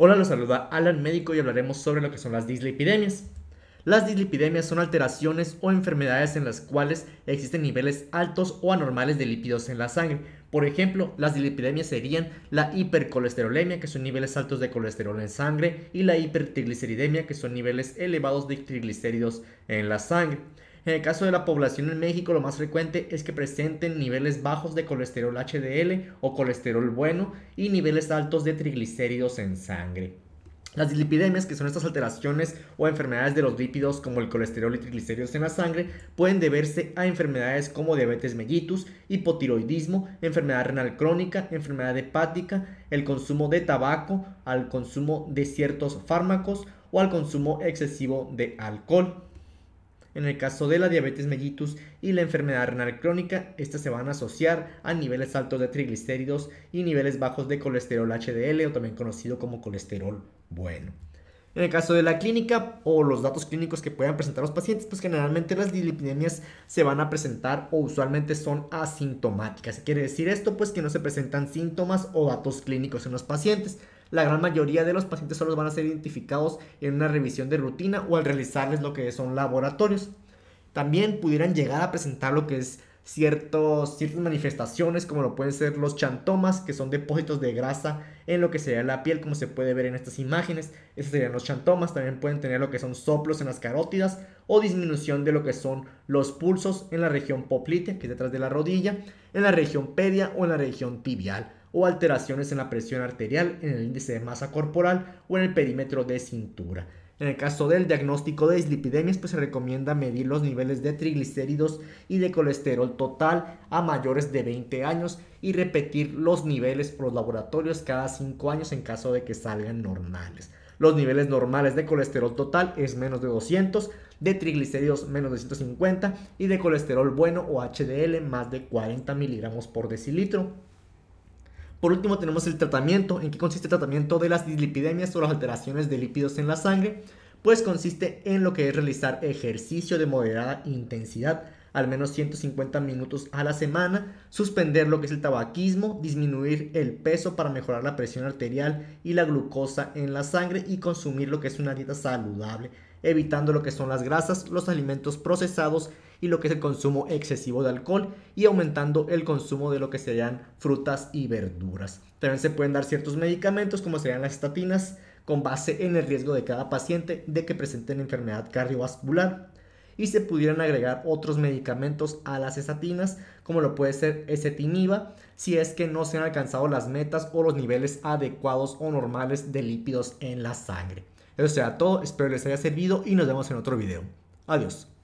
Hola, los saluda Alan Médico y hablaremos sobre lo que son las dislipidemias. Las dislipidemias son alteraciones o enfermedades en las cuales existen niveles altos o anormales de lípidos en la sangre. Por ejemplo, las dislipidemias serían la hipercolesterolemia, que son niveles altos de colesterol en sangre, y la hipertrigliceridemia, que son niveles elevados de triglicéridos en la sangre. En el caso de la población en México, lo más frecuente es que presenten niveles bajos de colesterol HDL o colesterol bueno y niveles altos de triglicéridos en sangre. Las dislipidemias, que son estas alteraciones o enfermedades de los lípidos como el colesterol y triglicéridos en la sangre, pueden deberse a enfermedades como diabetes mellitus, hipotiroidismo, enfermedad renal crónica, enfermedad hepática, el consumo de tabaco, al consumo de ciertos fármacos o al consumo excesivo de alcohol. En el caso de la diabetes mellitus y la enfermedad renal crónica, estas se van a asociar a niveles altos de triglicéridos y niveles bajos de colesterol HDL o también conocido como colesterol bueno. En el caso de la clínica o los datos clínicos que puedan presentar los pacientes, pues generalmente las dilipidemias se van a presentar o usualmente son asintomáticas. ¿Qué quiere decir esto? Pues que no se presentan síntomas o datos clínicos en los pacientes la gran mayoría de los pacientes solo van a ser identificados en una revisión de rutina o al realizarles lo que son laboratorios. También pudieran llegar a presentar lo que es ciertos, ciertas manifestaciones como lo pueden ser los chantomas, que son depósitos de grasa en lo que sería la piel, como se puede ver en estas imágenes. Estos serían los chantomas. También pueden tener lo que son soplos en las carótidas o disminución de lo que son los pulsos en la región poplite, que es detrás de la rodilla, en la región pedia o en la región tibial o alteraciones en la presión arterial, en el índice de masa corporal o en el perímetro de cintura. En el caso del diagnóstico de dislipidemias, pues se recomienda medir los niveles de triglicéridos y de colesterol total a mayores de 20 años y repetir los niveles por los laboratorios cada 5 años en caso de que salgan normales. Los niveles normales de colesterol total es menos de 200, de triglicéridos menos de 150 y de colesterol bueno o HDL más de 40 miligramos por decilitro. Por último tenemos el tratamiento. ¿En qué consiste el tratamiento de las dislipidemias o las alteraciones de lípidos en la sangre? Pues consiste en lo que es realizar ejercicio de moderada intensidad al menos 150 minutos a la semana, suspender lo que es el tabaquismo, disminuir el peso para mejorar la presión arterial y la glucosa en la sangre y consumir lo que es una dieta saludable, evitando lo que son las grasas, los alimentos procesados y lo que es el consumo excesivo de alcohol y aumentando el consumo de lo que serían frutas y verduras. También se pueden dar ciertos medicamentos como serían las estatinas con base en el riesgo de cada paciente de que presenten enfermedad cardiovascular y se pudieran agregar otros medicamentos a las estatinas, como lo puede ser ezetimiba, si es que no se han alcanzado las metas o los niveles adecuados o normales de lípidos en la sangre. Eso será todo, espero les haya servido y nos vemos en otro video. Adiós.